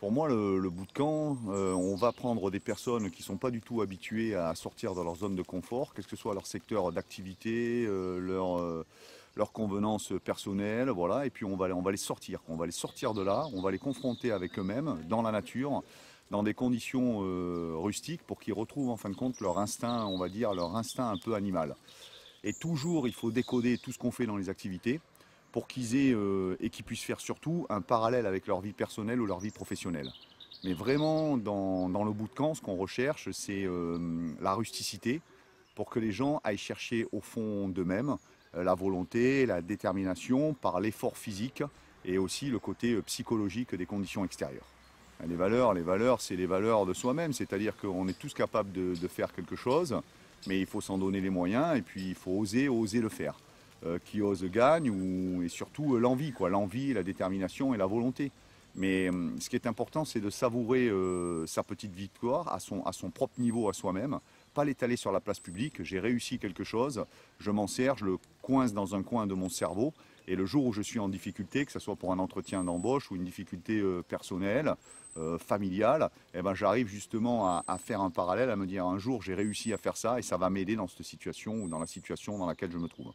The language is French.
Pour moi, le, bout de camp, euh, on va prendre des personnes qui ne sont pas du tout habituées à sortir de leur zone de confort, quel que soit leur secteur d'activité, euh, euh, leur, convenance personnelle, voilà. Et puis on va, on va les sortir, on va les sortir de là, on va les confronter avec eux-mêmes, dans la nature, dans des conditions rustiques, pour qu'ils retrouvent en fin de compte leur instinct, on va dire, leur instinct un peu animal. Et toujours, il faut décoder tout ce qu'on fait dans les activités pour qu'ils aient euh, et qu'ils puissent faire surtout un parallèle avec leur vie personnelle ou leur vie professionnelle. Mais vraiment, dans, le bout de camp, ce qu'on recherche, c'est euh, la rusticité pour que les gens aillent chercher au fond d'eux-mêmes euh, la volonté, la détermination par l'effort physique et aussi le côté psychologique des conditions extérieures. Les valeurs, les valeurs, c'est les valeurs de soi-même, c'est-à-dire qu'on est tous capables de faire quelque chose, mais il faut s'en donner les moyens et puis il faut oser, oser le faire. Euh, qui ose gagne, et surtout euh, l'envie, quoi, l'envie, la détermination et la volonté. Mais euh, ce qui est important, c'est de savourer sa petite victoire à son, propre niveau, à soi-même. Pas l'étaler sur la place publique. J'ai réussi quelque chose, je m'en sers, je le coince dans un coin de mon cerveau. Et le jour où je suis en difficulté, que ce soit pour un entretien d'embauche ou une difficulté personnelle, familiale, eh ben, j'arrive justement à, faire un parallèle, à me dire un jour j'ai réussi à faire ça et ça va m'aider dans cette situation ou dans la situation dans laquelle je me trouve.